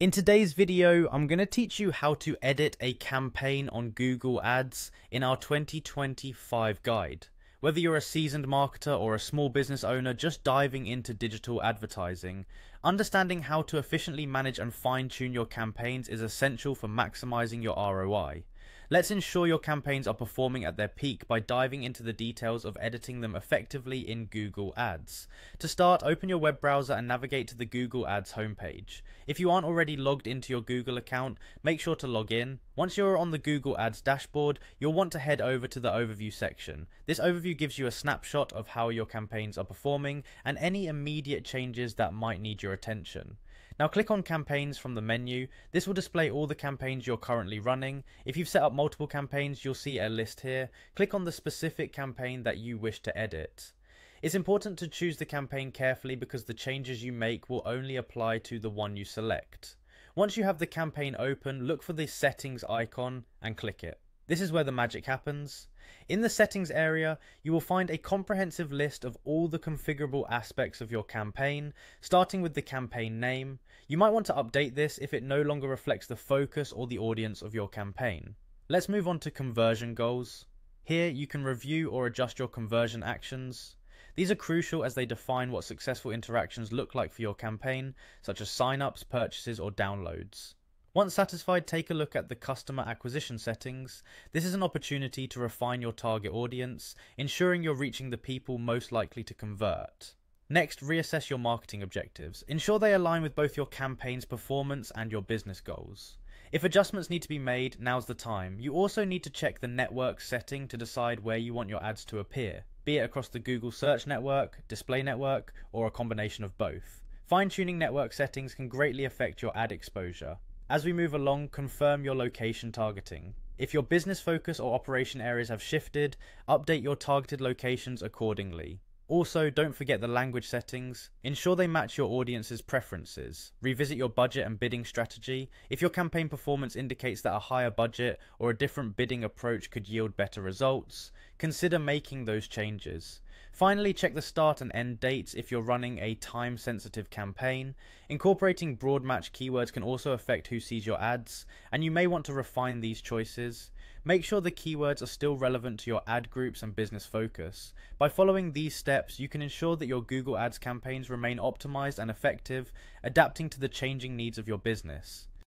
In today's video, I'm going to teach you how to edit a campaign on Google Ads in our 2025 guide. Whether you're a seasoned marketer or a small business owner just diving into digital advertising, understanding how to efficiently manage and fine tune your campaigns is essential for maximizing your ROI. Let's ensure your campaigns are performing at their peak by diving into the details of editing them effectively in Google Ads. To start, open your web browser and navigate to the Google Ads homepage. If you aren't already logged into your Google account, make sure to log in. Once you're on the Google Ads dashboard, you'll want to head over to the overview section. This overview gives you a snapshot of how your campaigns are performing and any immediate changes that might need your attention. Now click on campaigns from the menu. This will display all the campaigns you're currently running. If you've set up multiple campaigns, you'll see a list here. Click on the specific campaign that you wish to edit. It's important to choose the campaign carefully because the changes you make will only apply to the one you select. Once you have the campaign open, look for the settings icon and click it. This is where the magic happens. In the settings area, you will find a comprehensive list of all the configurable aspects of your campaign, starting with the campaign name. You might want to update this if it no longer reflects the focus or the audience of your campaign. Let's move on to conversion goals. Here you can review or adjust your conversion actions. These are crucial as they define what successful interactions look like for your campaign, such as sign-ups, purchases or downloads. Once satisfied, take a look at the customer acquisition settings. This is an opportunity to refine your target audience, ensuring you're reaching the people most likely to convert. Next, reassess your marketing objectives. Ensure they align with both your campaign's performance and your business goals. If adjustments need to be made, now's the time. You also need to check the network setting to decide where you want your ads to appear, be it across the Google search network, display network, or a combination of both. Fine tuning network settings can greatly affect your ad exposure. As we move along, confirm your location targeting. If your business focus or operation areas have shifted, update your targeted locations accordingly. Also, don't forget the language settings. Ensure they match your audience's preferences. Revisit your budget and bidding strategy. If your campaign performance indicates that a higher budget or a different bidding approach could yield better results, consider making those changes. Finally, check the start and end dates if you're running a time sensitive campaign. Incorporating broad match keywords can also affect who sees your ads, and you may want to refine these choices. Make sure the keywords are still relevant to your ad groups and business focus. By following these steps, you can ensure that your Google Ads campaigns remain optimized and effective, adapting to the changing needs of your business.